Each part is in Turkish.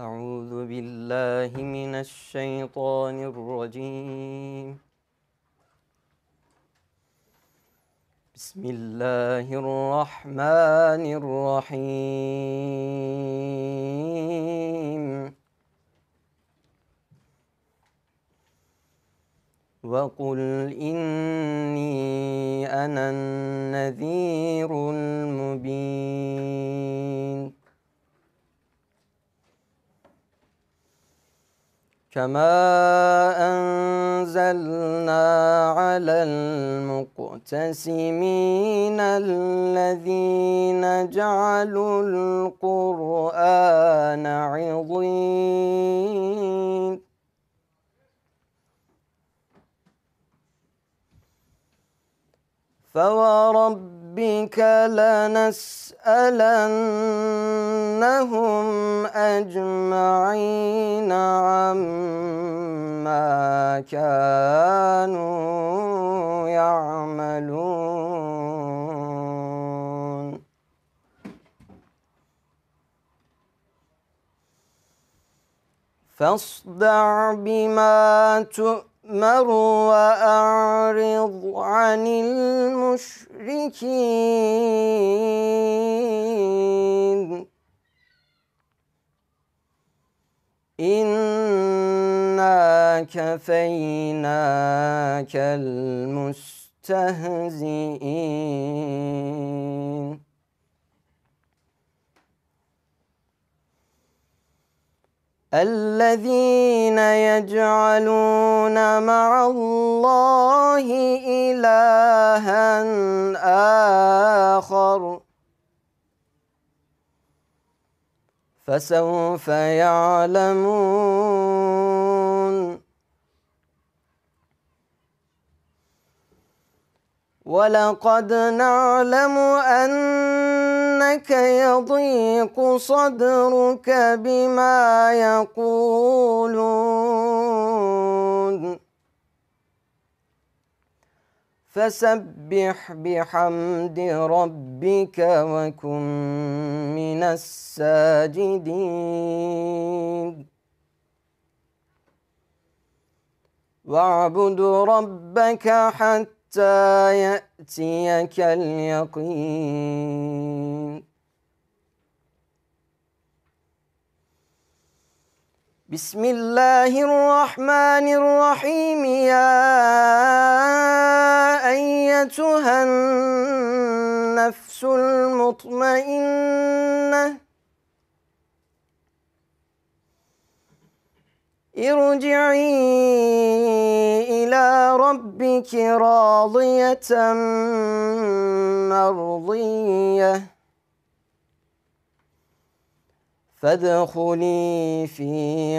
أعوذ بالله من الشيطان الرجيم بسم الله الرحمن الرحيم وقل إني أنا النذير المبين كما أنزلنا على المقتسمين الذين جعلوا القرآن عظيم فورب ربك لنسألنهم أجمعين عما كانوا يعملون فاصدع بما تؤمن مر وأعرض عن المشركين إنا كفيناك المستهزئين الذين يجعلون مع الله إلها آخر فسوف يعلمون ولقد نعلم أن لك يضيق صدرك بما يقولون فسبح بحمد ربك وكن من الساجدين واعبد ربك حتى حتى يأتيك اليقين بسم الله الرحمن الرحيم يا أيتها النفس المطمئنة ارجعي إلى ربك راضية مرضية فادخلي في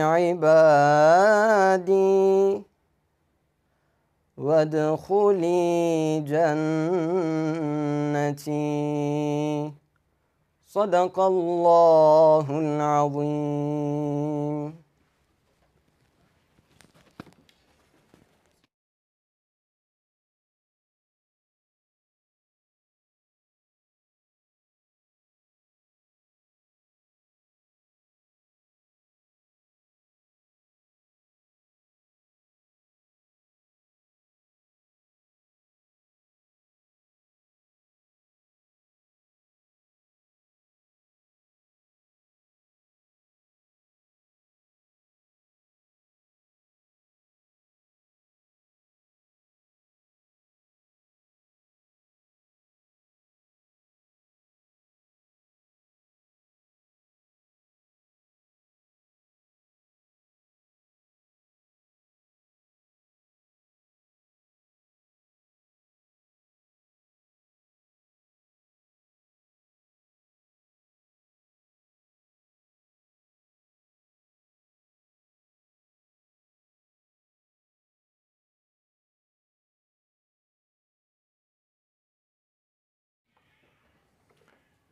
عبادي وادخلي جنتي صدق الله العظيم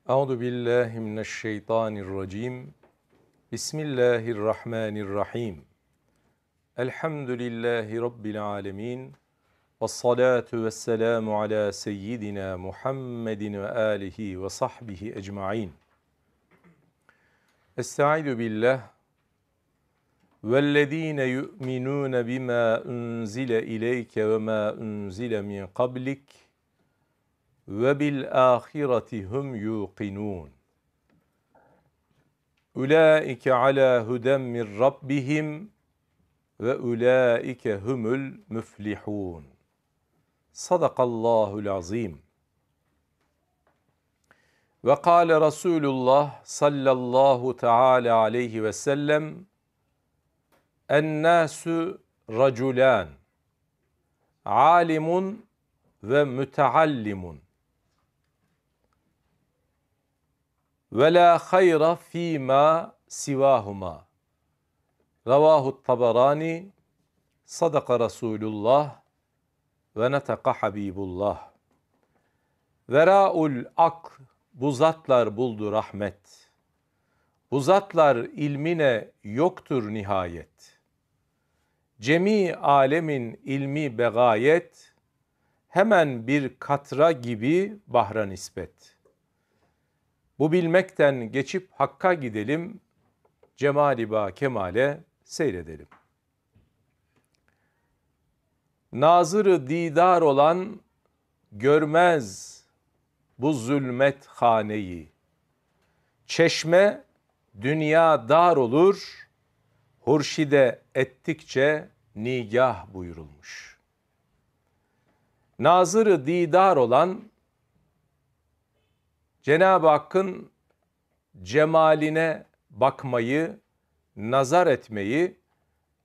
Euzu billahi mineşşeytanirracim. Bismillahirrahmanirrahim. Elhamdülillahi rabbil alamin. Ves salatu vesselamu ala seyyidina Muhammedin ve alihi ve sahbihi ecmaîn. Estaizu billah وَالَّذ۪ينَ يُؤْمِنُونَ بِمَا اُنْزِلَ اِلَيْكَ وَمَا اُنْزِلَ مِنْ قَبْلِكَ ve bil ahireti hum yuqinun. Ulaike ala huden min rabbihim ve ulaike humul müflihun. Sadakallahul azim. Ve kâle Resulullah sallallahu teâlâ aleyhi ve sellem Ennâsü raculân alimun ve müteallimun ve la hayra fi ma sivahuma. Ravahu Tabarani Sadaka Rasulullah ve netaka Habibullah. Veraul ak bu zatlar buldu rahmet. Bu zatlar ilmine yoktur nihayet. Cemi alemin ilmi begayet, hemen bir katra gibi bahra nispet.'' Bu bilmekten geçip hakka gidelim, cemali ba kemale seyredelim. Nazırı didar olan görmez bu zulmet haneyi. Çeşme dünya dar olur, hurşide ettikçe nigah buyurulmuş. Nazırı didar olan Cenab-ı Hakk'ın cemaline bakmayı, nazar etmeyi,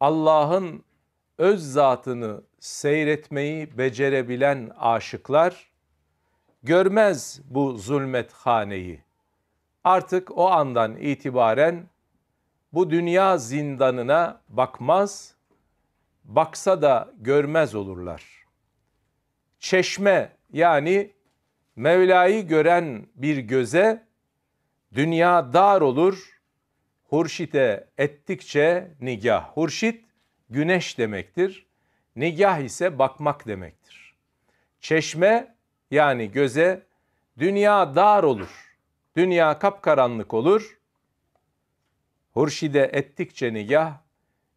Allah'ın öz zatını seyretmeyi becerebilen aşıklar görmez bu zulmet haneyi. Artık o andan itibaren bu dünya zindanına bakmaz, baksa da görmez olurlar. Çeşme yani Mevla'yı gören bir göze dünya dar olur. Hurşite ettikçe nigah. Hurşit güneş demektir. Nigah ise bakmak demektir. Çeşme yani göze dünya dar olur. Dünya kapkaranlık olur. Hurşide ettikçe nigah,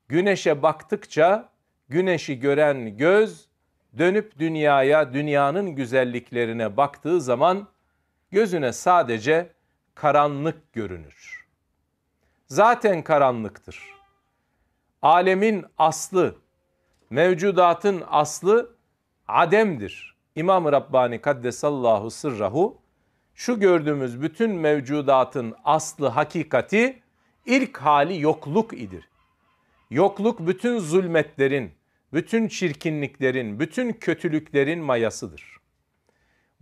güneşe baktıkça güneşi gören göz dönüp dünyaya, dünyanın güzelliklerine baktığı zaman gözüne sadece karanlık görünür. Zaten karanlıktır. Alemin aslı, mevcudatın aslı ademdir. İmam Rabbani Kaddesallahu sırrahu şu gördüğümüz bütün mevcudatın aslı hakikati ilk hali yokluk idir. Yokluk bütün zulmetlerin, bütün çirkinliklerin, bütün kötülüklerin mayasıdır.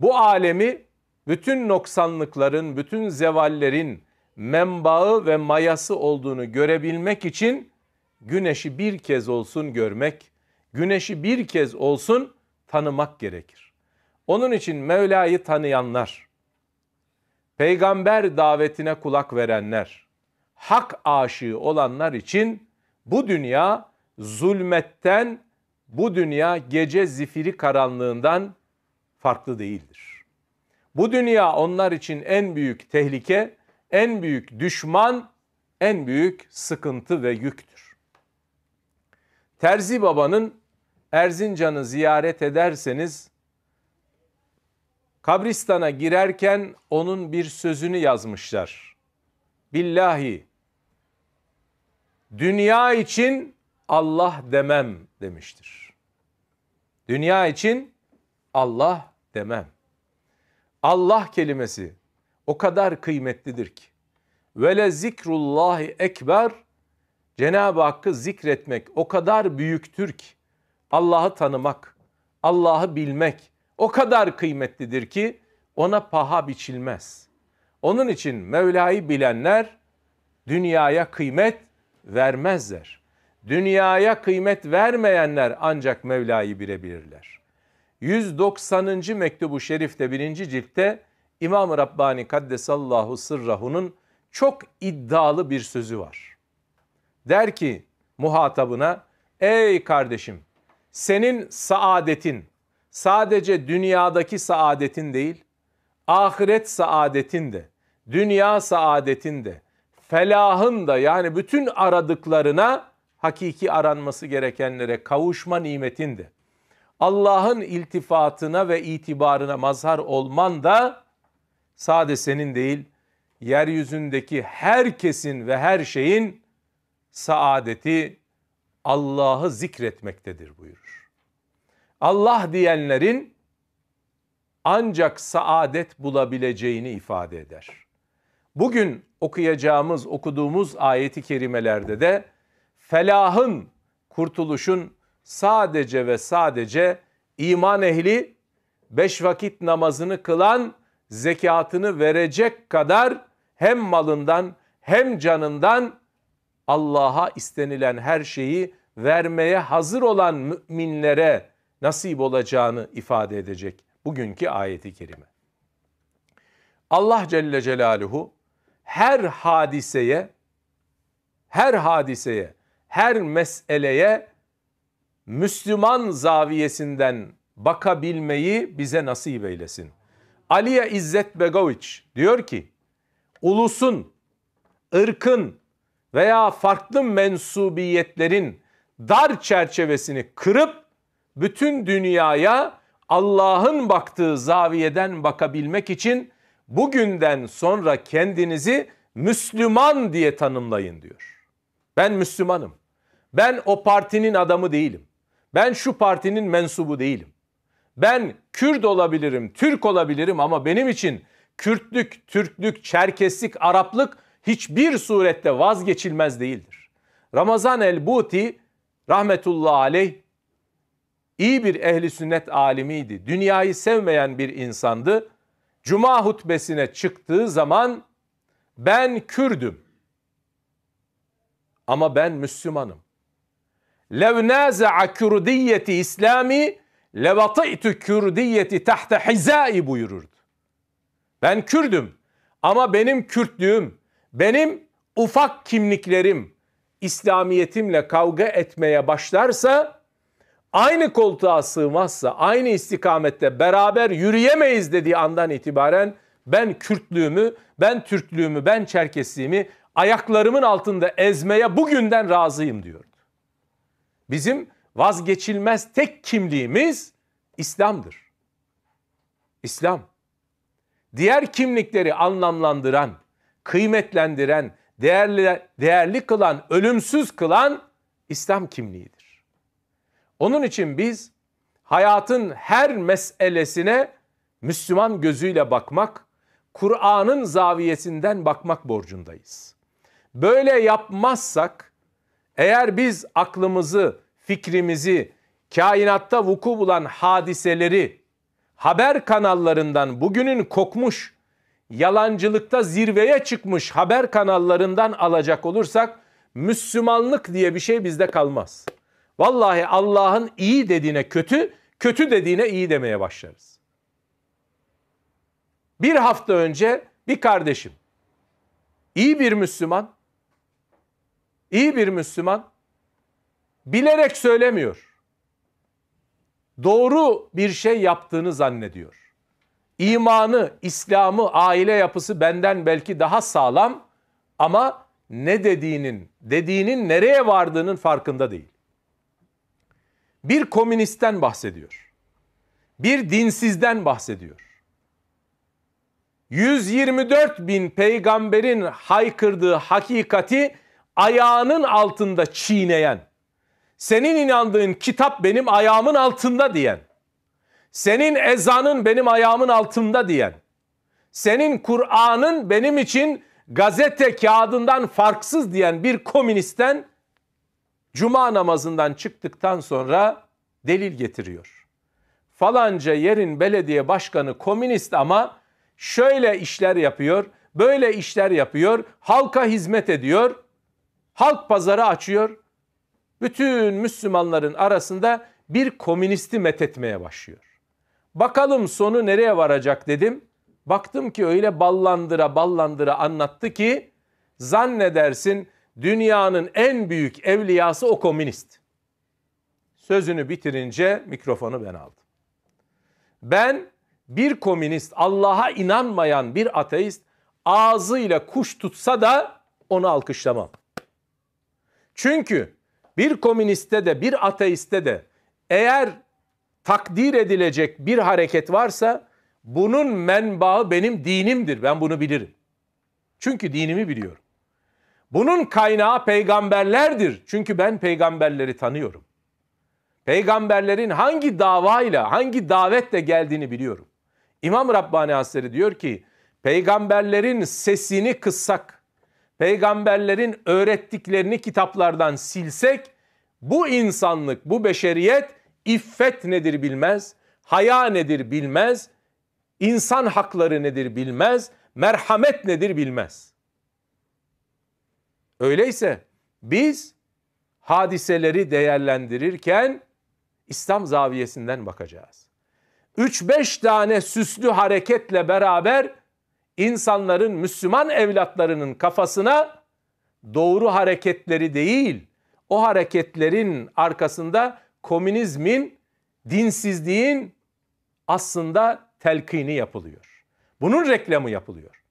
Bu alemi bütün noksanlıkların, bütün zevallerin menbaı ve mayası olduğunu görebilmek için güneşi bir kez olsun görmek, güneşi bir kez olsun tanımak gerekir. Onun için Mevla'yı tanıyanlar, peygamber davetine kulak verenler, hak aşığı olanlar için bu dünya zulmetten bu dünya gece zifiri karanlığından farklı değildir. Bu dünya onlar için en büyük tehlike, en büyük düşman, en büyük sıkıntı ve yüktür. Terzi babanın Erzincan'ı ziyaret ederseniz kabristana girerken onun bir sözünü yazmışlar. Billahi dünya için Allah demem demiştir. Dünya için Allah demem. Allah kelimesi o kadar kıymetlidir ki. Vele zikrullahi ekber. Cenab-ı Hakk'ı zikretmek o kadar büyüktür ki. Allah'ı tanımak, Allah'ı bilmek o kadar kıymetlidir ki ona paha biçilmez. Onun için Mevla'yı bilenler dünyaya kıymet vermezler. Dünyaya kıymet vermeyenler ancak Mevla'yı birebilirler. 190. mektubu şerifte birinci ciltte İmam-ı Rabbani Kaddesallahu Sırrahu'nun çok iddialı bir sözü var. Der ki muhatabına ey kardeşim senin saadetin sadece dünyadaki saadetin değil ahiret saadetin de dünya saadetin de felahın da yani bütün aradıklarına hakiki aranması gerekenlere kavuşma nimetin de Allah'ın iltifatına ve itibarına mazhar olman da sade senin değil, yeryüzündeki herkesin ve her şeyin saadeti Allah'ı zikretmektedir buyurur. Allah diyenlerin ancak saadet bulabileceğini ifade eder. Bugün okuyacağımız, okuduğumuz ayeti kerimelerde de felahın, kurtuluşun sadece ve sadece iman ehli beş vakit namazını kılan zekatını verecek kadar hem malından hem canından Allah'a istenilen her şeyi vermeye hazır olan müminlere nasip olacağını ifade edecek bugünkü ayeti kerime. Allah Celle Celaluhu her hadiseye her hadiseye her meseleye Müslüman zaviyesinden bakabilmeyi bize nasip eylesin. Aliye İzzet Begoviç diyor ki, ulusun, ırkın veya farklı mensubiyetlerin dar çerçevesini kırıp bütün dünyaya Allah'ın baktığı zaviyeden bakabilmek için bugünden sonra kendinizi Müslüman diye tanımlayın diyor. Ben Müslümanım. Ben o partinin adamı değilim. Ben şu partinin mensubu değilim. Ben Kürt olabilirim, Türk olabilirim ama benim için Kürtlük, Türklük, Çerkeslik, Araplık hiçbir surette vazgeçilmez değildir. Ramazan el-Buti rahmetullahi aleyh iyi bir ehli sünnet alimiydi. Dünyayı sevmeyen bir insandı. Cuma hutbesine çıktığı zaman ben Kürdüm. Ama ben Müslümanım. Lev naza'a kürdiyeti İslami levatıytu kürdiyeti tahta hizai buyururdu. Ben Kürdüm ama benim Kürtlüğüm, benim ufak kimliklerim İslamiyetimle kavga etmeye başlarsa aynı koltuğa sığmazsa, aynı istikamette beraber yürüyemeyiz dediği andan itibaren ben Kürtlüğümü, ben Türklüğümü, ben Çerkesliğimi ayaklarımın altında ezmeye bugünden razıyım diyordu. Bizim vazgeçilmez tek kimliğimiz İslam'dır. İslam. Diğer kimlikleri anlamlandıran, kıymetlendiren, değerli, değerli kılan, ölümsüz kılan İslam kimliğidir. Onun için biz hayatın her meselesine Müslüman gözüyle bakmak, Kur'an'ın zaviyesinden bakmak borcundayız. Böyle yapmazsak eğer biz aklımızı, fikrimizi kainatta vuku bulan hadiseleri haber kanallarından bugünün kokmuş, yalancılıkta zirveye çıkmış haber kanallarından alacak olursak Müslümanlık diye bir şey bizde kalmaz. Vallahi Allah'ın iyi dediğine kötü, kötü dediğine iyi demeye başlarız. Bir hafta önce bir kardeşim iyi bir Müslüman iyi bir Müslüman bilerek söylemiyor. Doğru bir şey yaptığını zannediyor. İmanı, İslam'ı, aile yapısı benden belki daha sağlam ama ne dediğinin, dediğinin nereye vardığının farkında değil. Bir komünistten bahsediyor. Bir dinsizden bahsediyor. 124 bin peygamberin haykırdığı hakikati ayağının altında çiğneyen, senin inandığın kitap benim ayağımın altında diyen, senin ezanın benim ayağımın altında diyen, senin Kur'an'ın benim için gazete kağıdından farksız diyen bir komünisten cuma namazından çıktıktan sonra delil getiriyor. Falanca yerin belediye başkanı komünist ama şöyle işler yapıyor, böyle işler yapıyor, halka hizmet ediyor.'' halk pazarı açıyor. Bütün Müslümanların arasında bir komünisti methetmeye başlıyor. Bakalım sonu nereye varacak dedim. Baktım ki öyle ballandıra ballandıra anlattı ki zannedersin dünyanın en büyük evliyası o komünist. Sözünü bitirince mikrofonu ben aldım. Ben bir komünist, Allah'a inanmayan bir ateist ağzıyla kuş tutsa da onu alkışlamam. Çünkü bir komüniste de bir ateiste de eğer takdir edilecek bir hareket varsa bunun menbaı benim dinimdir. Ben bunu bilirim. Çünkü dinimi biliyorum. Bunun kaynağı peygamberlerdir. Çünkü ben peygamberleri tanıyorum. Peygamberlerin hangi davayla, hangi davetle geldiğini biliyorum. İmam Rabbani Hazretleri diyor ki, peygamberlerin sesini kıssak, peygamberlerin öğrettiklerini kitaplardan silsek bu insanlık, bu beşeriyet iffet nedir bilmez, haya nedir bilmez, insan hakları nedir bilmez, merhamet nedir bilmez. Öyleyse biz hadiseleri değerlendirirken İslam zaviyesinden bakacağız. 3-5 tane süslü hareketle beraber insanların, Müslüman evlatlarının kafasına doğru hareketleri değil, o hareketlerin arkasında komünizmin, dinsizliğin aslında telkini yapılıyor. Bunun reklamı yapılıyor.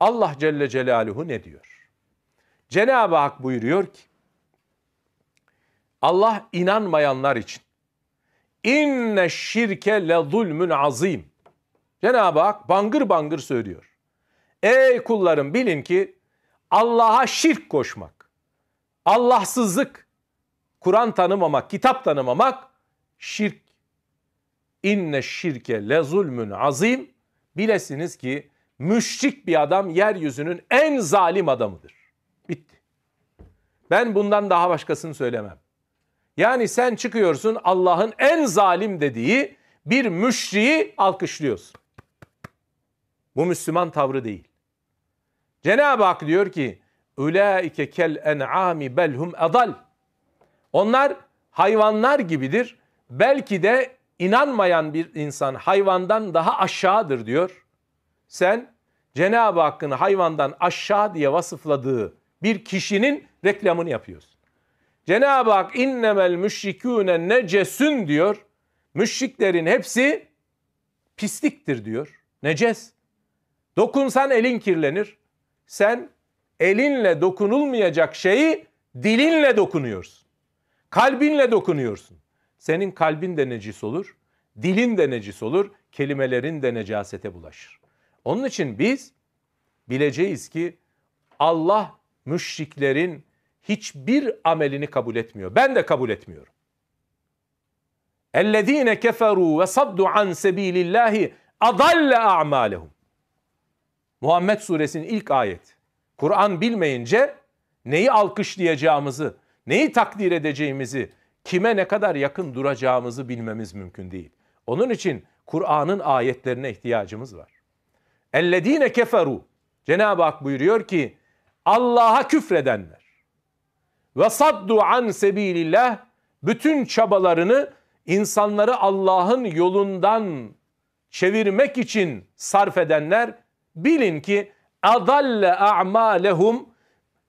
Allah Celle Celaluhu ne diyor? Cenab-ı Hak buyuruyor ki, Allah inanmayanlar için, inne şirke le zulmün azim. Cenab-ı Hak bangır bangır söylüyor. Ey kullarım bilin ki Allah'a şirk koşmak, Allahsızlık, Kur'an tanımamak, kitap tanımamak şirk. İnne şirke le zulmün azim. Bilesiniz ki müşrik bir adam yeryüzünün en zalim adamıdır. Bitti. Ben bundan daha başkasını söylemem. Yani sen çıkıyorsun Allah'ın en zalim dediği bir müşriği alkışlıyorsun. Bu Müslüman tavrı değil. Cenab-ı Hak diyor ki Ülaike kel en'ami belhum adal. Onlar hayvanlar gibidir. Belki de inanmayan bir insan hayvandan daha aşağıdır diyor. Sen Cenab-ı Hakk'ın hayvandan aşağı diye vasıfladığı bir kişinin reklamını yapıyorsun. Cenab-ı Hak innemel müşrikûne necesün diyor. Müşriklerin hepsi pisliktir diyor. Neces. Dokunsan elin kirlenir. Sen elinle dokunulmayacak şeyi dilinle dokunuyorsun. Kalbinle dokunuyorsun. Senin kalbin de necis olur, dilin de necis olur, kelimelerin de necasete bulaşır. Onun için biz bileceğiz ki Allah müşriklerin hiçbir amelini kabul etmiyor. Ben de kabul etmiyorum. اَلَّذ۪ينَ كَفَرُوا وَصَدُّ عَنْ سَب۪يلِ اللّٰهِ اَضَلَّ اَعْمَالَهُمْ Muhammed suresinin ilk ayet. Kur'an bilmeyince neyi alkışlayacağımızı, neyi takdir edeceğimizi, kime ne kadar yakın duracağımızı bilmemiz mümkün değil. Onun için Kur'an'ın ayetlerine ihtiyacımız var. Ellezine keferu. Cenab-ı Hak buyuruyor ki Allah'a küfredenler ve saddu an sebilillah bütün çabalarını insanları Allah'ın yolundan çevirmek için sarf edenler Bilin ki adalle a'malehum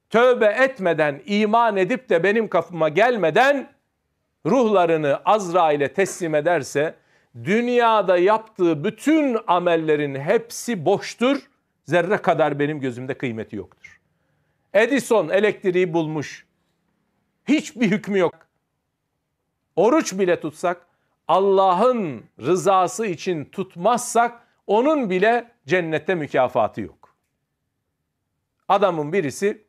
tövbe etmeden, iman edip de benim kafama gelmeden ruhlarını Azrail'e teslim ederse dünyada yaptığı bütün amellerin hepsi boştur. Zerre kadar benim gözümde kıymeti yoktur. Edison elektriği bulmuş. Hiçbir hükmü yok. Oruç bile tutsak, Allah'ın rızası için tutmazsak onun bile Cennette mükafatı yok. Adamın birisi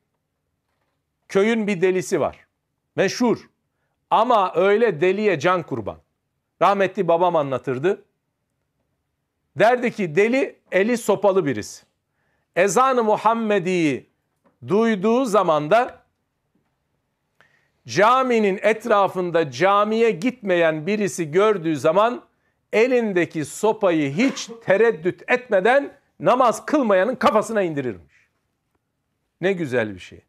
köyün bir delisi var. Meşhur. Ama öyle deliye can kurban. Rahmetli babam anlatırdı. Derdi ki deli eli sopalı birisi. Ezanı ı Muhammedi'yi duyduğu zaman da caminin etrafında camiye gitmeyen birisi gördüğü zaman elindeki sopayı hiç tereddüt etmeden namaz kılmayanın kafasına indirirmiş. Ne güzel bir şey.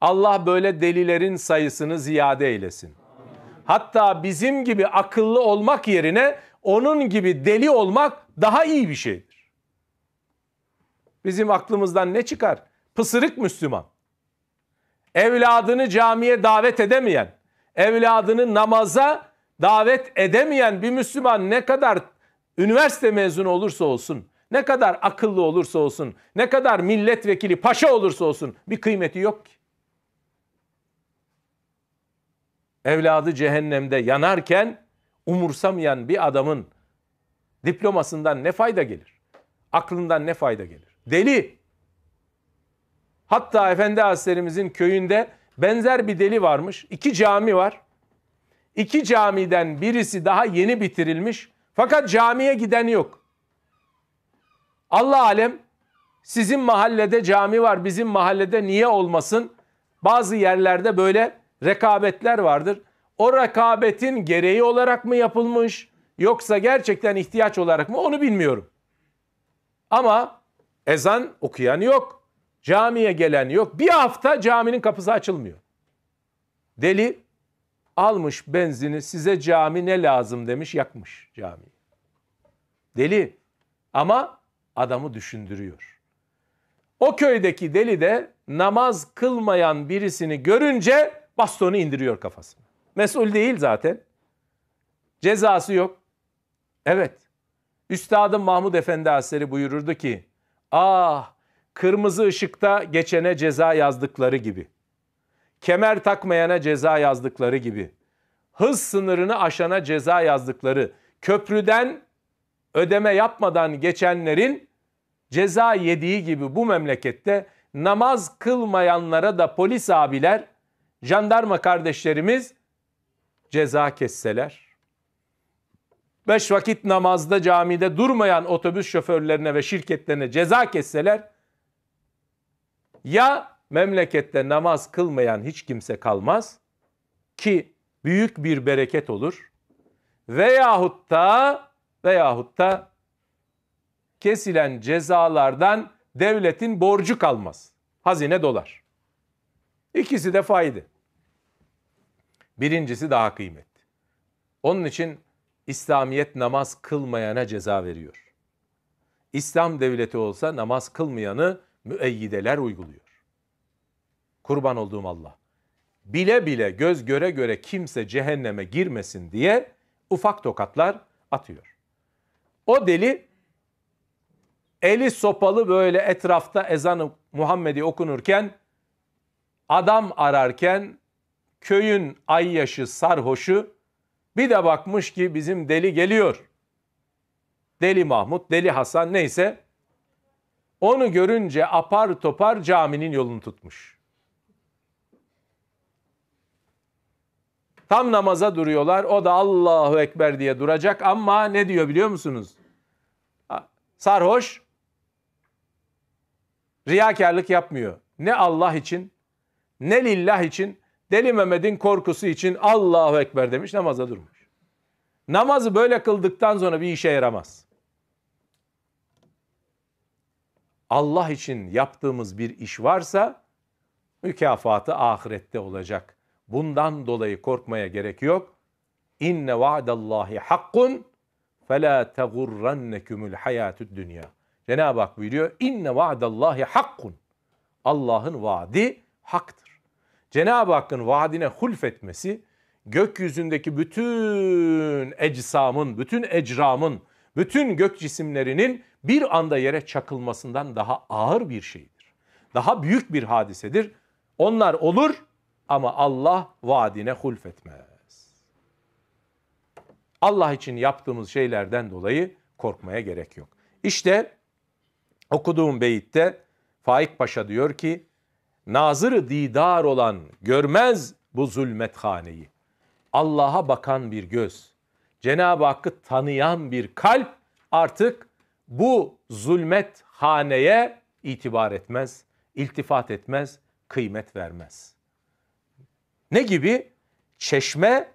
Allah böyle delilerin sayısını ziyade eylesin. Hatta bizim gibi akıllı olmak yerine onun gibi deli olmak daha iyi bir şeydir. Bizim aklımızdan ne çıkar? Pısırık Müslüman. Evladını camiye davet edemeyen, evladını namaza davet edemeyen bir Müslüman ne kadar üniversite mezunu olursa olsun, ne kadar akıllı olursa olsun, ne kadar milletvekili paşa olursa olsun bir kıymeti yok ki. Evladı cehennemde yanarken umursamayan bir adamın diplomasından ne fayda gelir? Aklından ne fayda gelir? Deli. Hatta Efendi Hazretlerimizin köyünde benzer bir deli varmış. İki cami var. İki camiden birisi daha yeni bitirilmiş. Fakat camiye giden yok. Allah alem sizin mahallede cami var, bizim mahallede niye olmasın? Bazı yerlerde böyle rekabetler vardır. O rekabetin gereği olarak mı yapılmış yoksa gerçekten ihtiyaç olarak mı onu bilmiyorum. Ama ezan okuyan yok. Camiye gelen yok. Bir hafta caminin kapısı açılmıyor. Deli Almış benzini size cami ne lazım demiş yakmış camiyi Deli ama adamı düşündürüyor. O köydeki deli de namaz kılmayan birisini görünce bastonu indiriyor kafasına. Mesul değil zaten. Cezası yok. Evet. Üstadım Mahmud Efendi Hazretleri buyururdu ki, ah kırmızı ışıkta geçene ceza yazdıkları gibi kemer takmayana ceza yazdıkları gibi, hız sınırını aşana ceza yazdıkları, köprüden ödeme yapmadan geçenlerin ceza yediği gibi bu memlekette namaz kılmayanlara da polis abiler, jandarma kardeşlerimiz ceza kesseler. Beş vakit namazda camide durmayan otobüs şoförlerine ve şirketlerine ceza kesseler ya memlekette namaz kılmayan hiç kimse kalmaz ki büyük bir bereket olur. Veyahut da veyahut da kesilen cezalardan devletin borcu kalmaz. Hazine dolar. İkisi de fayda. Birincisi daha kıymetli. Onun için İslamiyet namaz kılmayana ceza veriyor. İslam devleti olsa namaz kılmayanı müeyyideler uyguluyor. Kurban olduğum Allah. Bile bile göz göre göre kimse cehenneme girmesin diye ufak tokatlar atıyor. O deli eli sopalı böyle etrafta ezanı Muhammed'i okunurken adam ararken köyün ay ayyaşı sarhoşu bir de bakmış ki bizim deli geliyor. Deli Mahmut, Deli Hasan neyse onu görünce apar topar caminin yolunu tutmuş. Tam namaza duruyorlar. O da Allahu Ekber diye duracak ama ne diyor biliyor musunuz? Sarhoş riyakarlık yapmıyor. Ne Allah için ne lillah için Deli Mehmet'in korkusu için Allahu Ekber demiş namaza durmuş. Namazı böyle kıldıktan sonra bir işe yaramaz. Allah için yaptığımız bir iş varsa mükafatı ahirette olacak. Bundan dolayı korkmaya gerek yok. İnne vaadallahi hakkun fe la tegurrennekumul hayatud dünya. Cenab-ı Hak buyuruyor. İnne vaadallahi hakkun. Allah'ın vaadi haktır. Cenab-ı Hakk'ın vaadine hulfetmesi gökyüzündeki bütün ecsamın, bütün ecramın, bütün gök cisimlerinin bir anda yere çakılmasından daha ağır bir şeydir. Daha büyük bir hadisedir. Onlar olur, ama Allah vaadine hulfetmez. Allah için yaptığımız şeylerden dolayı korkmaya gerek yok. İşte okuduğum beyitte Faik Paşa diyor ki, nazırı didar olan görmez bu zulmet haneyi. Allah'a bakan bir göz, Cenab-ı Hakk'ı tanıyan bir kalp artık bu zulmet haneye itibar etmez, iltifat etmez, kıymet vermez.'' Ne gibi? Çeşme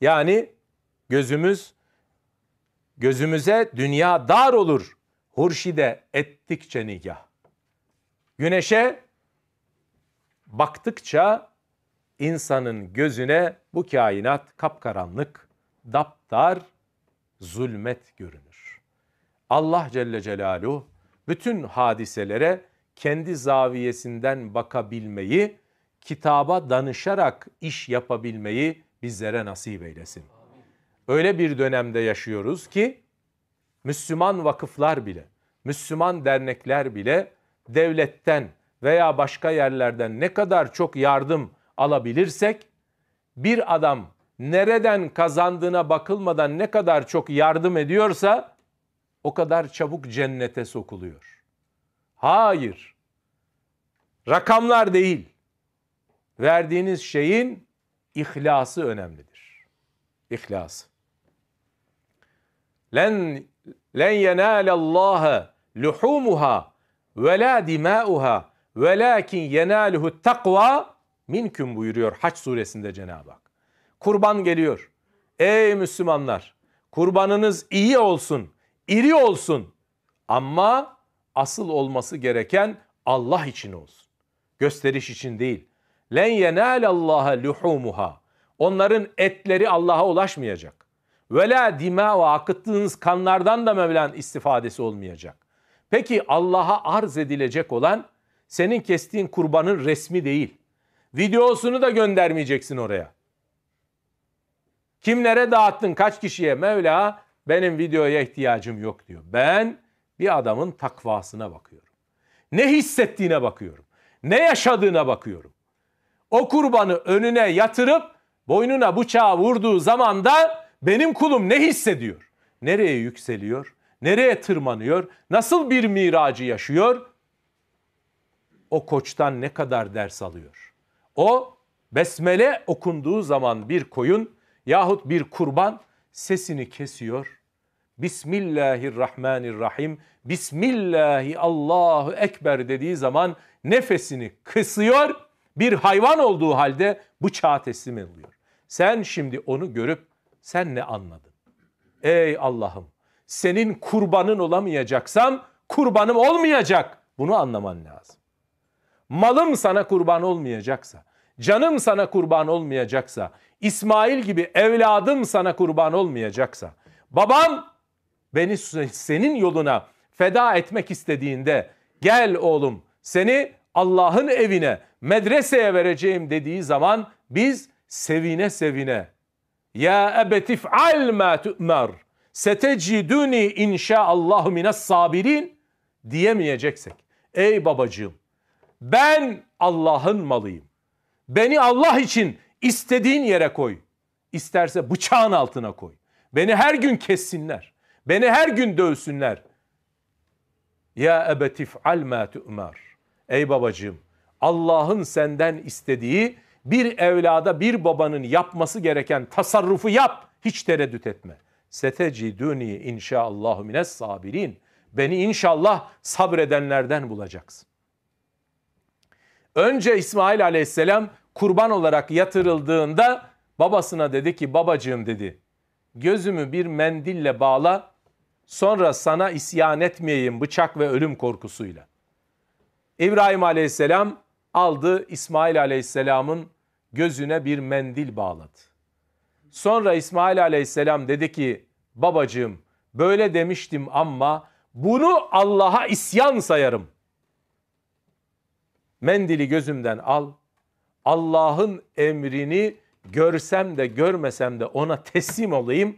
yani gözümüz gözümüze dünya dar olur. Hurşide ettikçe nigah. Güneşe baktıkça insanın gözüne bu kainat kapkaranlık, daptar, zulmet görünür. Allah Celle Celaluhu bütün hadiselere kendi zaviyesinden bakabilmeyi kitaba danışarak iş yapabilmeyi bizlere nasip eylesin. Öyle bir dönemde yaşıyoruz ki Müslüman vakıflar bile, Müslüman dernekler bile devletten veya başka yerlerden ne kadar çok yardım alabilirsek bir adam nereden kazandığına bakılmadan ne kadar çok yardım ediyorsa o kadar çabuk cennete sokuluyor. Hayır. Rakamlar değil verdiğiniz şeyin ihlası önemlidir. İhlas. Len len yenalallaha luhumuha ve la dimauha velakin yenaluhu takva minküm buyuruyor Haç suresinde Cenab-ı Hak. Kurban geliyor. Ey Müslümanlar kurbanınız iyi olsun, iri olsun ama asıl olması gereken Allah için olsun. Gösteriş için değil, Len Allah'a luhumuha. Onların etleri Allah'a ulaşmayacak. Ve la ve akıttığınız kanlardan da mevlan istifadesi olmayacak. Peki Allah'a arz edilecek olan senin kestiğin kurbanın resmi değil. Videosunu da göndermeyeceksin oraya. Kimlere dağıttın kaç kişiye Mevla benim videoya ihtiyacım yok diyor. Ben bir adamın takvasına bakıyorum. Ne hissettiğine bakıyorum. Ne yaşadığına bakıyorum o kurbanı önüne yatırıp boynuna bıçağı vurduğu zaman da benim kulum ne hissediyor? Nereye yükseliyor? Nereye tırmanıyor? Nasıl bir miracı yaşıyor? O koçtan ne kadar ders alıyor? O besmele okunduğu zaman bir koyun yahut bir kurban sesini kesiyor. Bismillahirrahmanirrahim. Bismillahi Allahu Ekber dediği zaman nefesini kısıyor bir hayvan olduğu halde bıçağa teslim oluyor. Sen şimdi onu görüp sen ne anladın? Ey Allah'ım senin kurbanın olamayacaksam kurbanım olmayacak. Bunu anlaman lazım. Malım sana kurban olmayacaksa, canım sana kurban olmayacaksa, İsmail gibi evladım sana kurban olmayacaksa, babam beni senin yoluna feda etmek istediğinde gel oğlum seni Allah'ın evine, medreseye vereceğim dediği zaman biz sevine sevine ya ebetif al ma tu'mer seteciduni inşaallahu mines sabirin diyemeyeceksek ey babacığım ben Allah'ın malıyım. Beni Allah için istediğin yere koy. isterse bıçağın altına koy. Beni her gün kessinler. Beni her gün dövsünler. Ya ebetif al ma tu'mer. Ey babacığım Allah'ın senden istediği bir evlada bir babanın yapması gereken tasarrufu yap. Hiç tereddüt etme. Seteciduni inşaallahu mines sabirin. Beni inşallah sabredenlerden bulacaksın. Önce İsmail aleyhisselam kurban olarak yatırıldığında babasına dedi ki babacığım dedi gözümü bir mendille bağla sonra sana isyan etmeyeyim bıçak ve ölüm korkusuyla. İbrahim aleyhisselam Aldı İsmail Aleyhisselam'ın gözüne bir mendil bağladı. Sonra İsmail Aleyhisselam dedi ki babacığım böyle demiştim ama bunu Allah'a isyan sayarım. Mendili gözümden al. Allah'ın emrini görsem de görmesem de ona teslim olayım.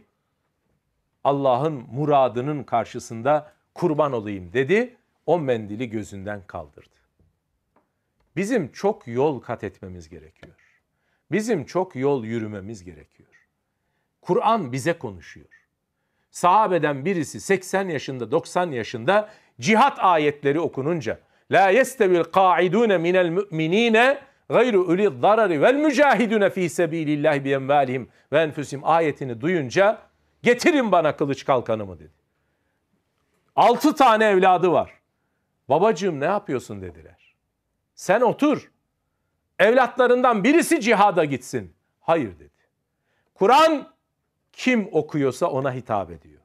Allah'ın muradının karşısında kurban olayım dedi. O mendili gözünden kaldırdı. Bizim çok yol kat etmemiz gerekiyor. Bizim çok yol yürümemiz gerekiyor. Kur'an bize konuşuyor. Sahabeden birisi 80 yaşında 90 yaşında cihat ayetleri okununca la yestevil qaidun minel mu'minine gayru uli zarari vel mücahidune fi sebilillahi bi envalihim ve enfusim ayetini duyunca getirin bana kılıç kalkanımı dedi. Altı tane evladı var. Babacığım ne yapıyorsun dediler. Sen otur. Evlatlarından birisi cihada gitsin. Hayır dedi. Kur'an kim okuyorsa ona hitap ediyor.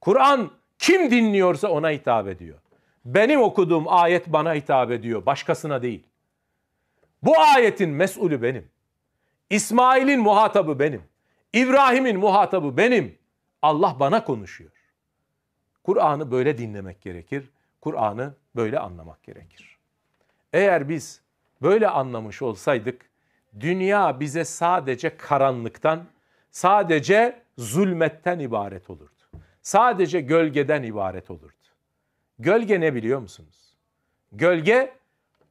Kur'an kim dinliyorsa ona hitap ediyor. Benim okuduğum ayet bana hitap ediyor, başkasına değil. Bu ayetin mesulü benim. İsmail'in muhatabı benim. İbrahim'in muhatabı benim. Allah bana konuşuyor. Kur'an'ı böyle dinlemek gerekir. Kur'an'ı böyle anlamak gerekir. Eğer biz böyle anlamış olsaydık dünya bize sadece karanlıktan, sadece zulmetten ibaret olurdu. Sadece gölgeden ibaret olurdu. Gölge ne biliyor musunuz? Gölge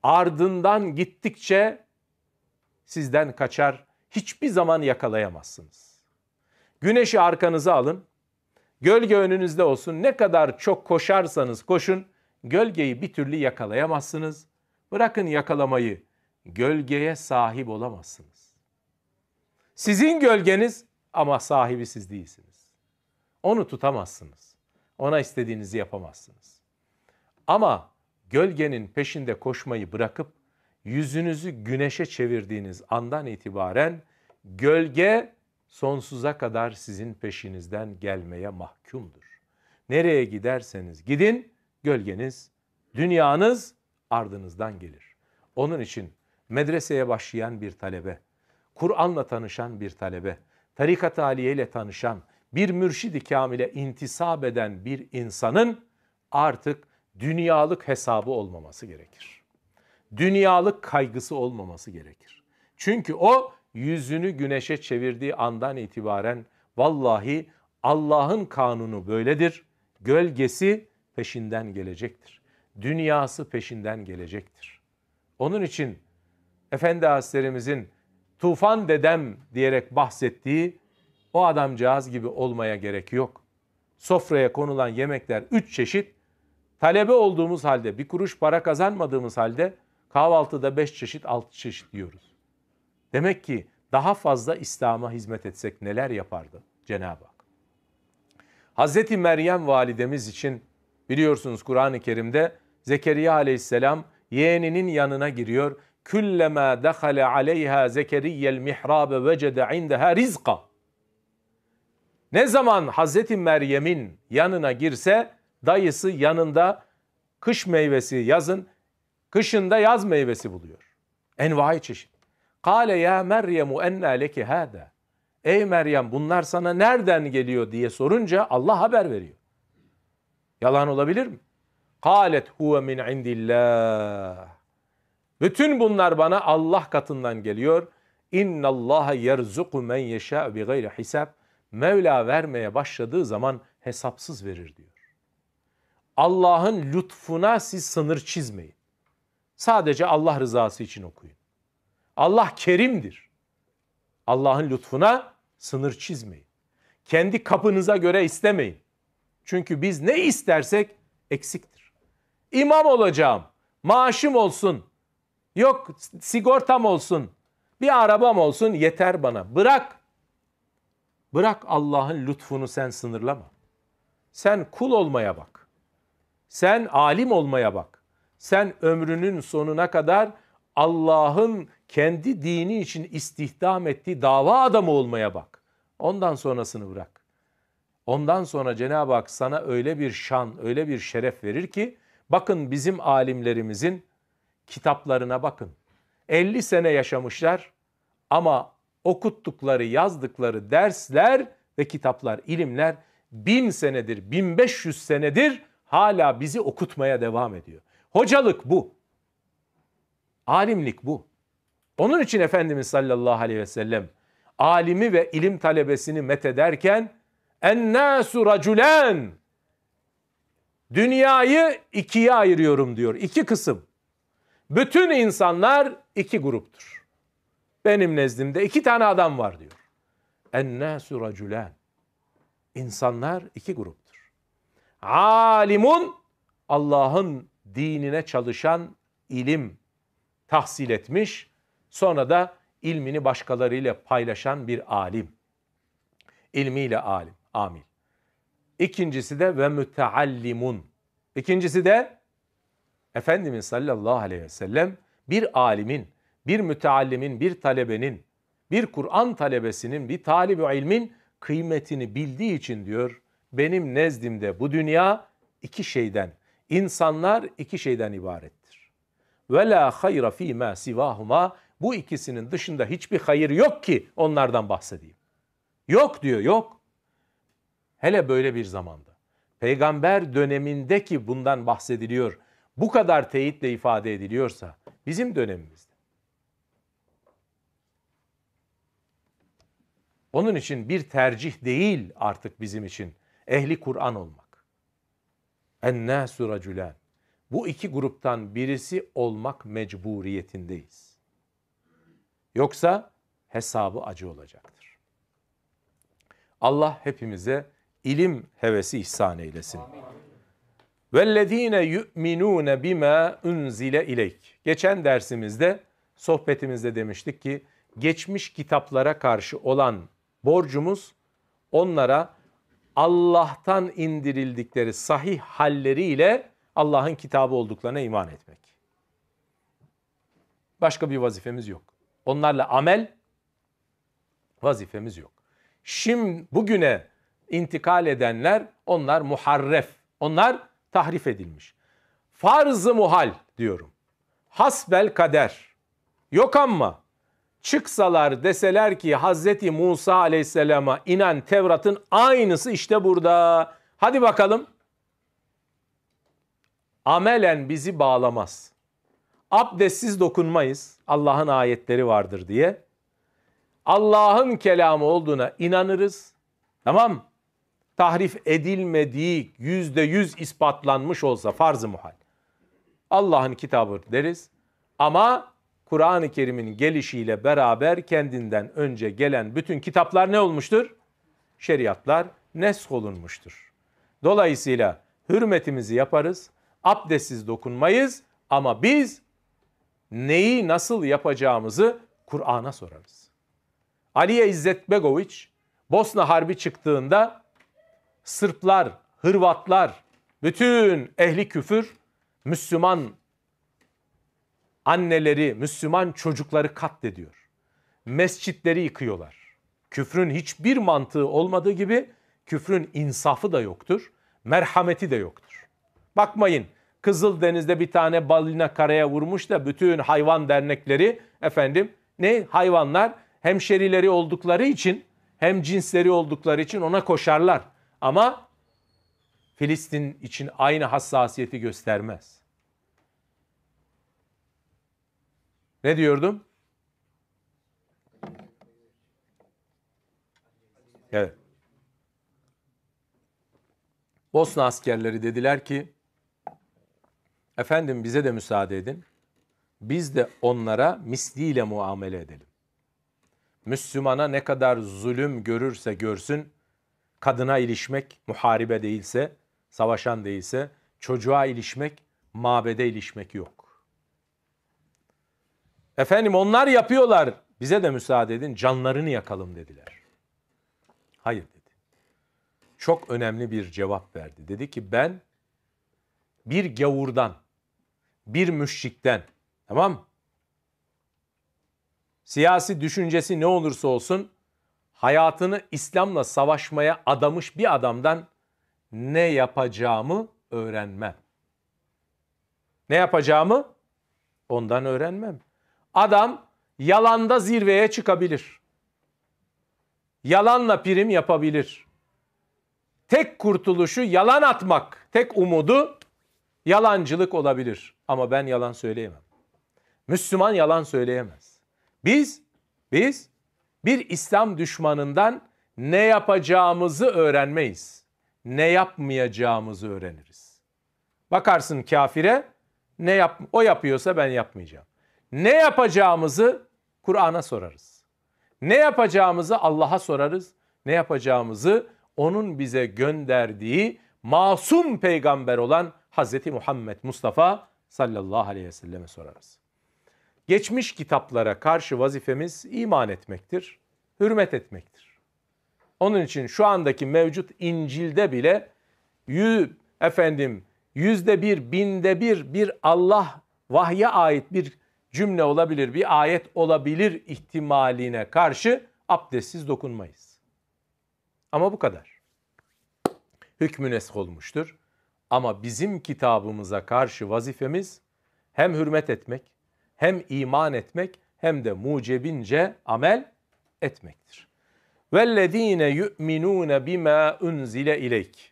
ardından gittikçe sizden kaçar, hiçbir zaman yakalayamazsınız. Güneşi arkanıza alın, gölge önünüzde olsun. Ne kadar çok koşarsanız koşun, gölgeyi bir türlü yakalayamazsınız. Bırakın yakalamayı, gölgeye sahip olamazsınız. Sizin gölgeniz ama sahibi siz değilsiniz. Onu tutamazsınız. Ona istediğinizi yapamazsınız. Ama gölgenin peşinde koşmayı bırakıp yüzünüzü güneşe çevirdiğiniz andan itibaren gölge sonsuza kadar sizin peşinizden gelmeye mahkumdur. Nereye giderseniz gidin gölgeniz, dünyanız ardınızdan gelir. Onun için medreseye başlayan bir talebe, Kur'an'la tanışan bir talebe, tarikat aliye ile tanışan, bir mürşidi kamile intisap eden bir insanın artık dünyalık hesabı olmaması gerekir. Dünyalık kaygısı olmaması gerekir. Çünkü o yüzünü güneşe çevirdiği andan itibaren vallahi Allah'ın kanunu böyledir. Gölgesi peşinden gelecektir dünyası peşinden gelecektir. Onun için Efendi Hazretlerimizin tufan dedem diyerek bahsettiği o adamcağız gibi olmaya gerek yok. Sofraya konulan yemekler üç çeşit. Talebe olduğumuz halde, bir kuruş para kazanmadığımız halde kahvaltıda beş çeşit, altı çeşit diyoruz. Demek ki daha fazla İslam'a hizmet etsek neler yapardı Cenab-ı Hak? Hazreti Meryem validemiz için biliyorsunuz Kur'an-ı Kerim'de Zekeriya aleyhisselam yeğeninin yanına giriyor. Küllemâ dehale aleyha zekeriyel mihrabe vecede indeha rizka. Ne zaman Hazreti Meryem'in yanına girse dayısı yanında kış meyvesi yazın, kışında yaz meyvesi buluyor. Envai çeşit. Kale ya Meryemu enne leki hâdâ. Ey Meryem bunlar sana nereden geliyor diye sorunca Allah haber veriyor. Yalan olabilir mi? Kalet huve min indillah. Bütün bunlar bana Allah katından geliyor. İnna Allah yerzuku men yeşâ bi gayri hisab. Mevla vermeye başladığı zaman hesapsız verir diyor. Allah'ın lütfuna siz sınır çizmeyin. Sadece Allah rızası için okuyun. Allah kerimdir. Allah'ın lütfuna sınır çizmeyin. Kendi kapınıza göre istemeyin. Çünkü biz ne istersek eksik imam olacağım, maaşım olsun, yok sigortam olsun, bir arabam olsun yeter bana. Bırak. Bırak Allah'ın lütfunu sen sınırlama. Sen kul olmaya bak. Sen alim olmaya bak. Sen ömrünün sonuna kadar Allah'ın kendi dini için istihdam ettiği dava adamı olmaya bak. Ondan sonrasını bırak. Ondan sonra Cenab-ı Hak sana öyle bir şan, öyle bir şeref verir ki Bakın bizim alimlerimizin kitaplarına bakın. 50 sene yaşamışlar ama okuttukları, yazdıkları dersler ve kitaplar, ilimler bin senedir, 1500 senedir hala bizi okutmaya devam ediyor. Hocalık bu. Alimlik bu. Onun için Efendimiz sallallahu aleyhi ve sellem alimi ve ilim talebesini met ederken ennâsu raculen Dünyayı ikiye ayırıyorum diyor. İki kısım. Bütün insanlar iki gruptur. Benim nezdimde iki tane adam var diyor. Ennâsü racülen. İnsanlar iki gruptur. Alimun Allah'ın dinine çalışan ilim tahsil etmiş. Sonra da ilmini başkalarıyla paylaşan bir alim. İlmiyle alim, amil. İkincisi de ve müteallimun. İkincisi de Efendimiz sallallahu aleyhi ve sellem bir alimin, bir müteallimin, bir talebenin, bir Kur'an talebesinin, bir talib talibi ilmin kıymetini bildiği için diyor benim nezdimde bu dünya iki şeyden, insanlar iki şeyden ibarettir. Ve la hayra fi ma bu ikisinin dışında hiçbir hayır yok ki onlardan bahsedeyim. Yok diyor, yok. Hele böyle bir zamanda. Peygamber dönemindeki bundan bahsediliyor. Bu kadar teyitle ifade ediliyorsa bizim dönemimizde. Onun için bir tercih değil artık bizim için ehli Kur'an olmak. Ennâsü racülen. Bu iki gruptan birisi olmak mecburiyetindeyiz. Yoksa hesabı acı olacaktır. Allah hepimize ilim hevesi ihsan eylesin. Vellezine yu'minune bima unzile ileyk. Geçen dersimizde sohbetimizde demiştik ki geçmiş kitaplara karşı olan borcumuz onlara Allah'tan indirildikleri sahih halleriyle Allah'ın kitabı olduklarına iman etmek. Başka bir vazifemiz yok. Onlarla amel vazifemiz yok. Şimdi bugüne intikal edenler onlar muharref. Onlar tahrif edilmiş. Farzı muhal diyorum. Hasbel kader. Yok ama çıksalar deseler ki Hazreti Musa aleyhisselama inen Tevrat'ın aynısı işte burada. Hadi bakalım. Amelen bizi bağlamaz. Abdestsiz dokunmayız. Allah'ın ayetleri vardır diye. Allah'ın kelamı olduğuna inanırız. Tamam tahrif edilmediği yüzde yüz ispatlanmış olsa farz-ı muhal. Allah'ın kitabı deriz ama Kur'an-ı Kerim'in gelişiyle beraber kendinden önce gelen bütün kitaplar ne olmuştur? Şeriatlar nesk olunmuştur. Dolayısıyla hürmetimizi yaparız, abdestsiz dokunmayız ama biz neyi nasıl yapacağımızı Kur'an'a sorarız. Aliye İzzet Begoviç Bosna Harbi çıktığında Sırplar, Hırvatlar, bütün ehli küfür Müslüman anneleri, Müslüman çocukları katlediyor. Mescitleri yıkıyorlar. Küfrün hiçbir mantığı olmadığı gibi küfrün insafı da yoktur, merhameti de yoktur. Bakmayın Kızıl Deniz'de bir tane balina karaya vurmuş da bütün hayvan dernekleri efendim ne hayvanlar hemşerileri oldukları için hem cinsleri oldukları için ona koşarlar. Ama Filistin için aynı hassasiyeti göstermez. Ne diyordum? Evet. Bosna askerleri dediler ki efendim bize de müsaade edin. Biz de onlara misliyle muamele edelim. Müslümana ne kadar zulüm görürse görsün kadına ilişmek muharibe değilse, savaşan değilse, çocuğa ilişmek, mabede ilişmek yok. Efendim onlar yapıyorlar, bize de müsaade edin, canlarını yakalım dediler. Hayır dedi. Çok önemli bir cevap verdi. Dedi ki ben bir gavurdan, bir müşrikten, tamam mı? Siyasi düşüncesi ne olursa olsun hayatını İslam'la savaşmaya adamış bir adamdan ne yapacağımı öğrenmem. Ne yapacağımı ondan öğrenmem. Adam yalanda zirveye çıkabilir. Yalanla prim yapabilir. Tek kurtuluşu yalan atmak, tek umudu yalancılık olabilir. Ama ben yalan söyleyemem. Müslüman yalan söyleyemez. Biz, biz bir İslam düşmanından ne yapacağımızı öğrenmeyiz. Ne yapmayacağımızı öğreniriz. Bakarsın kafire ne yap o yapıyorsa ben yapmayacağım. Ne yapacağımızı Kur'an'a sorarız. Ne yapacağımızı Allah'a sorarız. Ne yapacağımızı onun bize gönderdiği masum peygamber olan Hazreti Muhammed Mustafa sallallahu aleyhi ve selleme sorarız. Geçmiş kitaplara karşı vazifemiz iman etmektir, hürmet etmektir. Onun için şu andaki mevcut İncil'de bile yü, efendim yüzde bir, binde bir, bir Allah vahye ait bir cümle olabilir, bir ayet olabilir ihtimaline karşı abdestsiz dokunmayız. Ama bu kadar. Hükmü nesk olmuştur. Ama bizim kitabımıza karşı vazifemiz hem hürmet etmek, hem iman etmek hem de mucebince amel etmektir. Vellezine yu'minun bima unzile ileyk.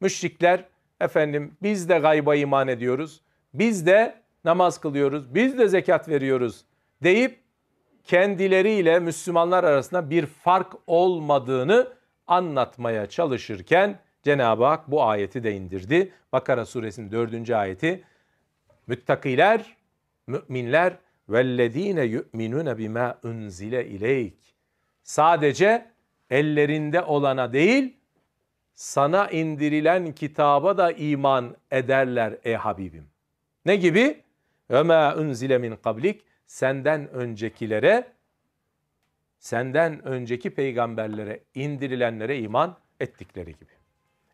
Müşrikler efendim biz de gayba iman ediyoruz. Biz de namaz kılıyoruz. Biz de zekat veriyoruz deyip kendileriyle Müslümanlar arasında bir fark olmadığını anlatmaya çalışırken Cenab-ı Hak bu ayeti de indirdi. Bakara suresinin dördüncü ayeti. Müttakiler müminler vellezine yu'minune bima unzile ileyk. Sadece ellerinde olana değil sana indirilen kitaba da iman ederler ey Habibim. Ne gibi? Öme unzile min kablik senden öncekilere senden önceki peygamberlere indirilenlere iman ettikleri gibi.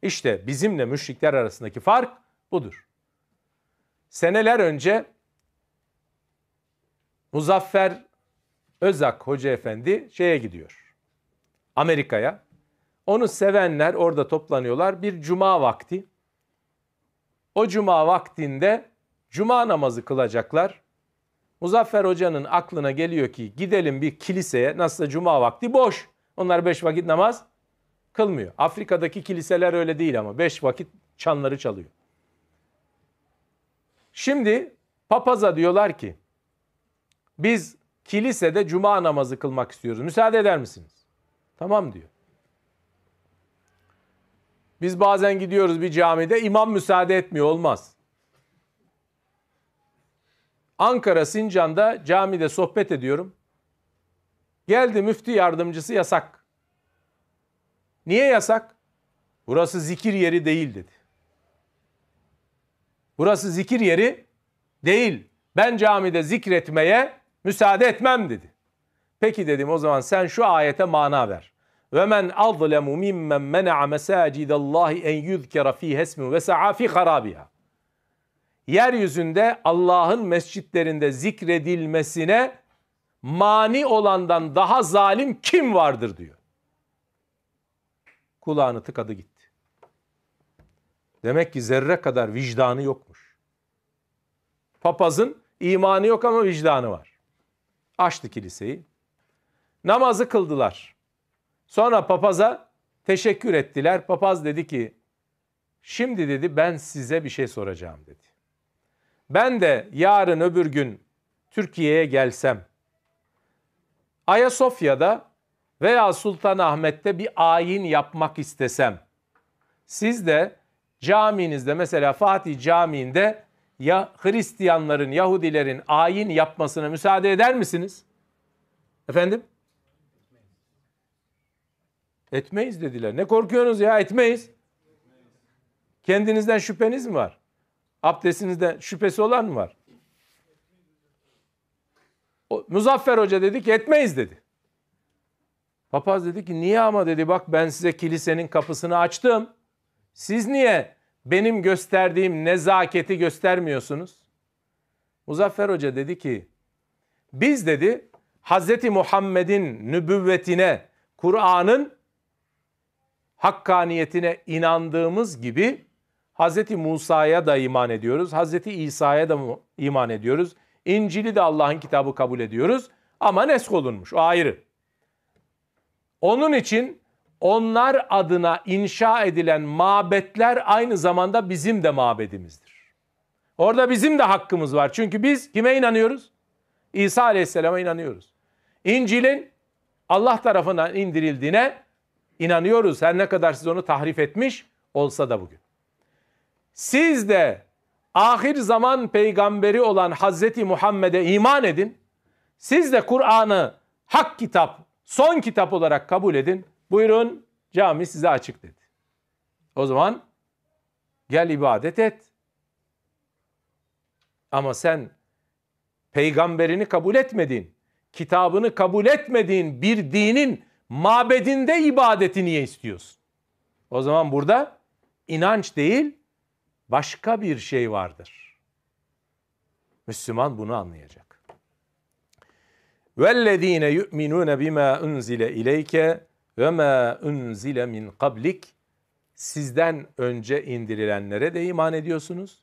İşte bizimle müşrikler arasındaki fark budur. Seneler önce Muzaffer Özak Hoca Efendi şeye gidiyor. Amerika'ya. Onu sevenler orada toplanıyorlar. Bir cuma vakti. O cuma vaktinde cuma namazı kılacaklar. Muzaffer Hoca'nın aklına geliyor ki gidelim bir kiliseye. Nasılsa cuma vakti boş. Onlar beş vakit namaz kılmıyor. Afrika'daki kiliseler öyle değil ama beş vakit çanları çalıyor. Şimdi papaza diyorlar ki biz kilisede cuma namazı kılmak istiyoruz. Müsaade eder misiniz? Tamam diyor. Biz bazen gidiyoruz bir camide imam müsaade etmiyor olmaz. Ankara Sincan'da camide sohbet ediyorum. Geldi müftü yardımcısı yasak. Niye yasak? Burası zikir yeri değil dedi. Burası zikir yeri değil. Ben camide zikretmeye Müsaade etmem dedi. Peki dedim o zaman sen şu ayete mana ver. Ve men azlemu mimmen mena'a mesacidallahi en yuzkera fiha ismi ve sa'a fi harabiha. Yeryüzünde Allah'ın mescitlerinde zikredilmesine mani olandan daha zalim kim vardır diyor. Kulağını tıkadı gitti. Demek ki zerre kadar vicdanı yokmuş. Papazın imanı yok ama vicdanı var. Açtı kiliseyi. Namazı kıldılar. Sonra papaza teşekkür ettiler. Papaz dedi ki şimdi dedi ben size bir şey soracağım dedi. Ben de yarın öbür gün Türkiye'ye gelsem Ayasofya'da veya Sultanahmet'te bir ayin yapmak istesem siz de caminizde mesela Fatih Camii'nde ya Hristiyanların, Yahudilerin ayin yapmasına müsaade eder misiniz? Efendim? Etmeyiz dediler. Ne korkuyorsunuz ya etmeyiz. Kendinizden şüpheniz mi var? Abdestinizden şüphesi olan mı var? O, Muzaffer Hoca dedi ki etmeyiz dedi. Papaz dedi ki niye ama dedi bak ben size kilisenin kapısını açtım. Siz niye benim gösterdiğim nezaketi göstermiyorsunuz? Muzaffer Hoca dedi ki biz dedi Hz. Muhammed'in nübüvvetine, Kur'an'ın hakkaniyetine inandığımız gibi Hz. Musa'ya da iman ediyoruz. Hz. İsa'ya da iman ediyoruz. İncil'i de Allah'ın kitabı kabul ediyoruz. Ama nesk olunmuş o ayrı. Onun için onlar adına inşa edilen mabetler aynı zamanda bizim de mabedimizdir. Orada bizim de hakkımız var. Çünkü biz kime inanıyoruz? İsa Aleyhisselam'a inanıyoruz. İncil'in Allah tarafından indirildiğine inanıyoruz. Her ne kadar siz onu tahrif etmiş olsa da bugün. Siz de ahir zaman peygamberi olan Hazreti Muhammed'e iman edin. Siz de Kur'an'ı hak kitap, son kitap olarak kabul edin Buyurun cami size açık dedi. O zaman gel ibadet et. Ama sen peygamberini kabul etmedin, kitabını kabul etmediğin bir dinin mabedinde ibadeti niye istiyorsun? O zaman burada inanç değil, başka bir şey vardır. Müslüman bunu anlayacak. Vellezine yu'minun bima unzile ileyke ve ma unzile min kablik sizden önce indirilenlere de iman ediyorsunuz.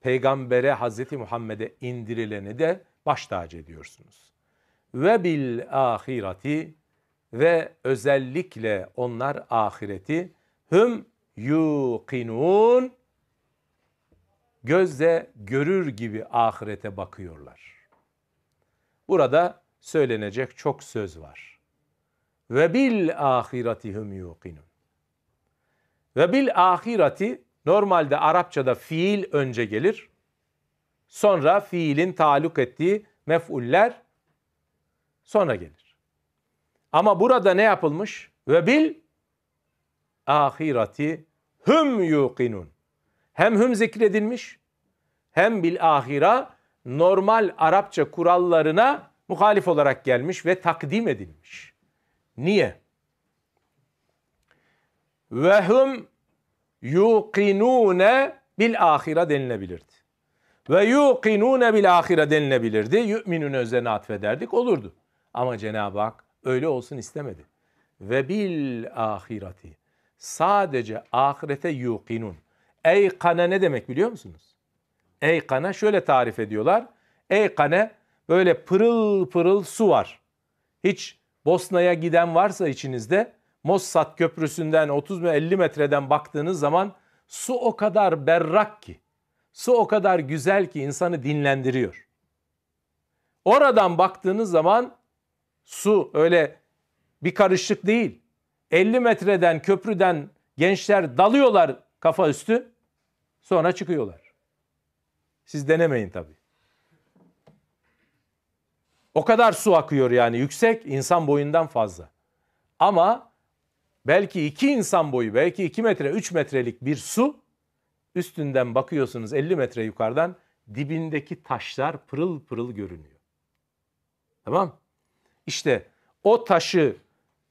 Peygambere Hazreti Muhammed'e indirileni de baş tacı ediyorsunuz. Ve bil ahireti ve özellikle onlar ahireti hüm yuqinun gözle görür gibi ahirete bakıyorlar. Burada söylenecek çok söz var ve bil ahireti hum yuqinun. Ve bil ahireti normalde Arapçada fiil önce gelir. Sonra fiilin taluk ettiği mef'uller sonra gelir. Ama burada ne yapılmış? Ve bil ahireti hum yuqinun. Hem hüm zikredilmiş hem bil ahira normal Arapça kurallarına muhalif olarak gelmiş ve takdim edilmiş. Niye? Ve hum yuqinune bil ahira denilebilirdi. Ve yuqinune bil ahira denilebilirdi. Yüminün üzerine atfederdik olurdu. Ama Cenab-ı Hak öyle olsun istemedi. Ve bil ahireti. Sadece ahirete yuqinun. Ey kana ne demek biliyor musunuz? Ey kana şöyle tarif ediyorlar. Ey kana böyle pırıl pırıl su var. Hiç Bosna'ya giden varsa içinizde Mossad Köprüsü'nden 30 ve 50 metreden baktığınız zaman su o kadar berrak ki, su o kadar güzel ki insanı dinlendiriyor. Oradan baktığınız zaman su öyle bir karışık değil. 50 metreden köprüden gençler dalıyorlar kafa üstü sonra çıkıyorlar. Siz denemeyin tabii. O kadar su akıyor yani yüksek insan boyundan fazla. Ama belki iki insan boyu belki iki metre üç metrelik bir su üstünden bakıyorsunuz 50 metre yukarıdan dibindeki taşlar pırıl pırıl görünüyor. Tamam? İşte o taşı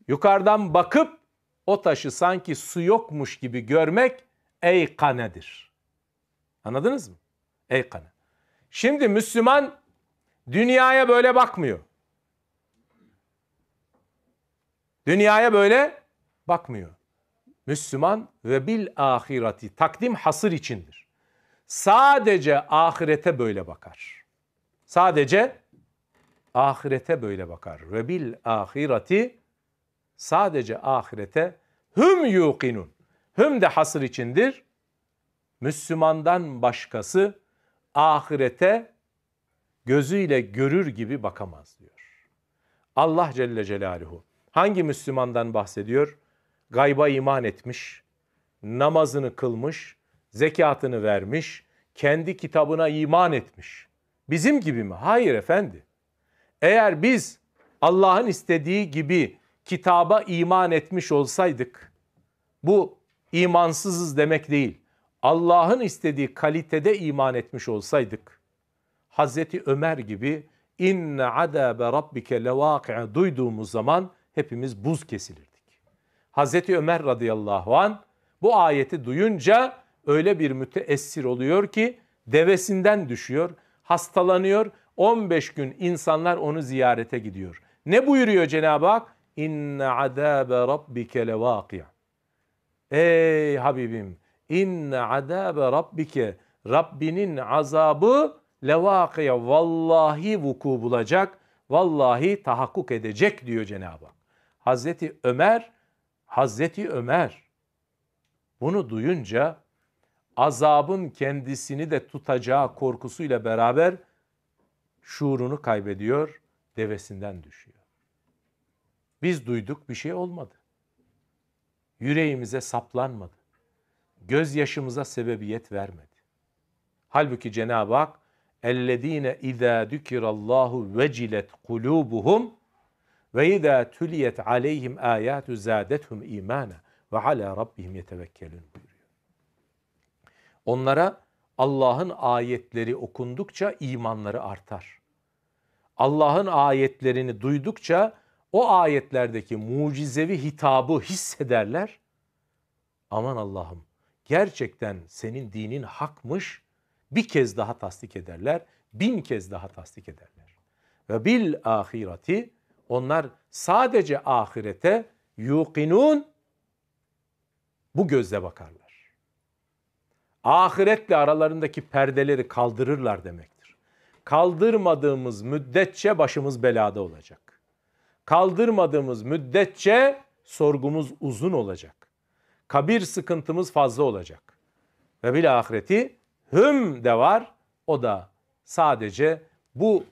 yukarıdan bakıp o taşı sanki su yokmuş gibi görmek ey kane'dir. Anladınız mı? Ey kane. Şimdi Müslüman dünyaya böyle bakmıyor. Dünyaya böyle bakmıyor. Müslüman ve bil ahireti takdim hasır içindir. Sadece ahirete böyle bakar. Sadece ahirete böyle bakar. Ve bil ahireti sadece ahirete hüm yuqinun. Hüm de hasır içindir. Müslümandan başkası ahirete gözüyle görür gibi bakamaz diyor. Allah Celle Celaluhu hangi Müslümandan bahsediyor? Gayba iman etmiş, namazını kılmış, zekatını vermiş, kendi kitabına iman etmiş. Bizim gibi mi? Hayır efendi. Eğer biz Allah'ın istediği gibi kitaba iman etmiş olsaydık bu imansızız demek değil. Allah'ın istediği kalitede iman etmiş olsaydık Hazreti Ömer gibi inne adabe rabbike levâki'e duyduğumuz zaman hepimiz buz kesilirdik. Hazreti Ömer radıyallahu an bu ayeti duyunca öyle bir müteessir oluyor ki devesinden düşüyor, hastalanıyor. 15 gün insanlar onu ziyarete gidiyor. Ne buyuruyor Cenab-ı Hak? İnne adabe rabbike levâki'e. Ey Habibim, inne adabe rabbike, Rabbinin azabı levakıya vallahi vuku bulacak, vallahi tahakkuk edecek diyor Cenab-ı Hak. Hazreti Ömer, Hazreti Ömer bunu duyunca azabın kendisini de tutacağı korkusuyla beraber şuurunu kaybediyor, devesinden düşüyor. Biz duyduk bir şey olmadı. Yüreğimize saplanmadı. Gözyaşımıza sebebiyet vermedi. Halbuki Cenab-ı Hak اَلَّذ۪ينَ اِذَا ذُكِرَ اللّٰهُ وَجِلَتْ قُلُوبُهُمْ وَاِذَا تُلِيَتْ عَلَيْهِمْ آيَاتُ زَادَتْهُمْ اِيمَانًا وَعَلَى رَبِّهِمْ يَتَوَكَّلُونَ buyuruyor. Onlara Allah'ın ayetleri okundukça imanları artar. Allah'ın ayetlerini duydukça o ayetlerdeki mucizevi hitabı hissederler. Aman Allah'ım gerçekten senin dinin hakmış bir kez daha tasdik ederler, bin kez daha tasdik ederler. Ve bil ahireti onlar sadece ahirete yuqinun bu gözle bakarlar. Ahiretle aralarındaki perdeleri kaldırırlar demektir. Kaldırmadığımız müddetçe başımız belada olacak. Kaldırmadığımız müddetçe sorgumuz uzun olacak. Kabir sıkıntımız fazla olacak. Ve bil ahireti hüm de var. O da sadece bu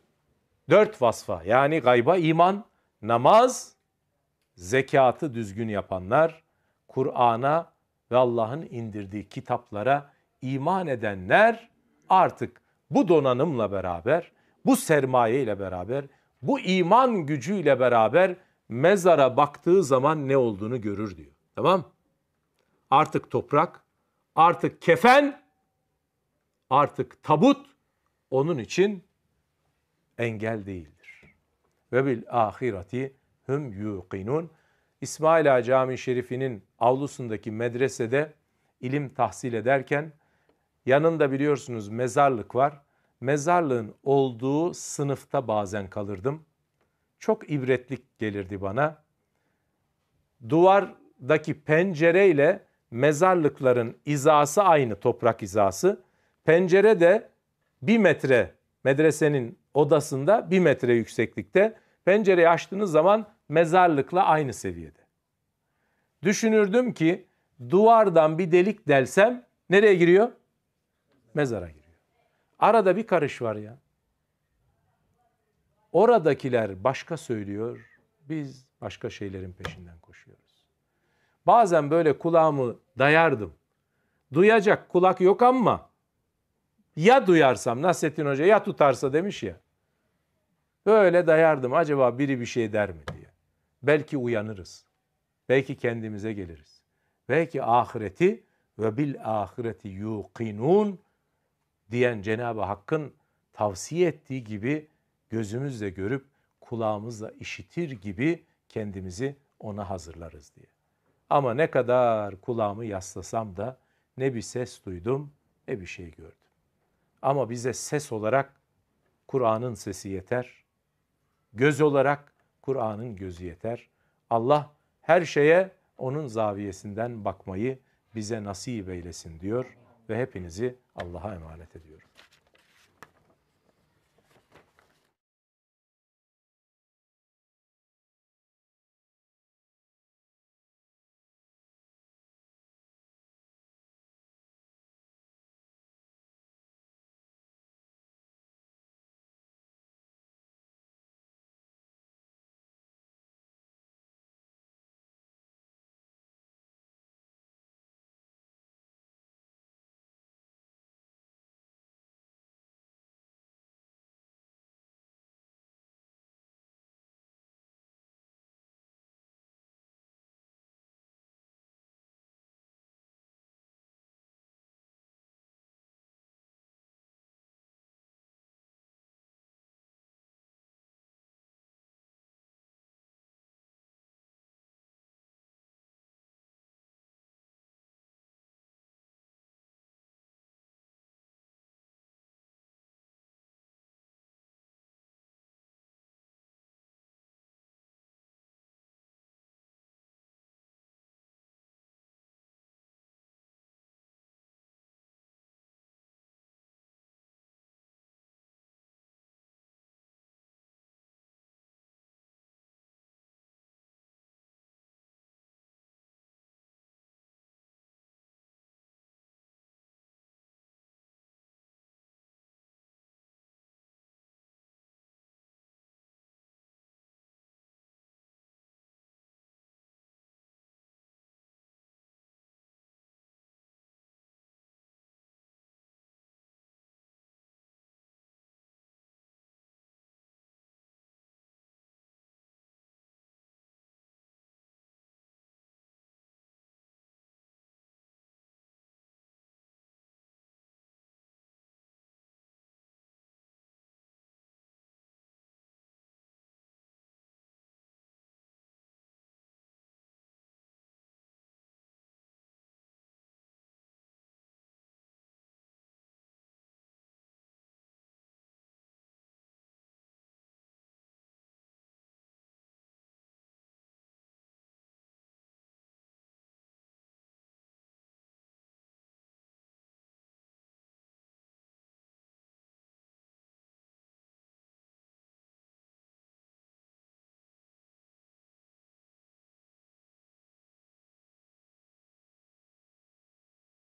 dört vasfa yani gayba iman, namaz, zekatı düzgün yapanlar, Kur'an'a ve Allah'ın indirdiği kitaplara iman edenler artık bu donanımla beraber, bu sermaye ile beraber, bu iman gücüyle beraber mezara baktığı zaman ne olduğunu görür diyor. Tamam? Artık toprak, artık kefen artık tabut onun için engel değildir. Ve bil ahireti hum yuqinun. İsmail Ağa Camii Şerifi'nin avlusundaki medresede ilim tahsil ederken yanında biliyorsunuz mezarlık var. Mezarlığın olduğu sınıfta bazen kalırdım. Çok ibretlik gelirdi bana. Duvardaki pencereyle mezarlıkların izası aynı toprak izası. Pencere de bir metre medresenin odasında bir metre yükseklikte. Pencereyi açtığınız zaman mezarlıkla aynı seviyede. Düşünürdüm ki duvardan bir delik delsem nereye giriyor? Mezara giriyor. Arada bir karış var ya. Oradakiler başka söylüyor. Biz başka şeylerin peşinden koşuyoruz. Bazen böyle kulağımı dayardım. Duyacak kulak yok ama ya duyarsam Nasrettin Hoca ya tutarsa demiş ya. Böyle dayardım acaba biri bir şey der mi diye. Belki uyanırız. Belki kendimize geliriz. Belki ahireti ve bil ahireti yuqinun diyen Cenab-ı Hakk'ın tavsiye ettiği gibi gözümüzle görüp kulağımızla işitir gibi kendimizi ona hazırlarız diye. Ama ne kadar kulağımı yaslasam da ne bir ses duydum ne bir şey gördüm. Ama bize ses olarak Kur'an'ın sesi yeter. Göz olarak Kur'an'ın gözü yeter. Allah her şeye onun zaviyesinden bakmayı bize nasip eylesin diyor ve hepinizi Allah'a emanet ediyorum.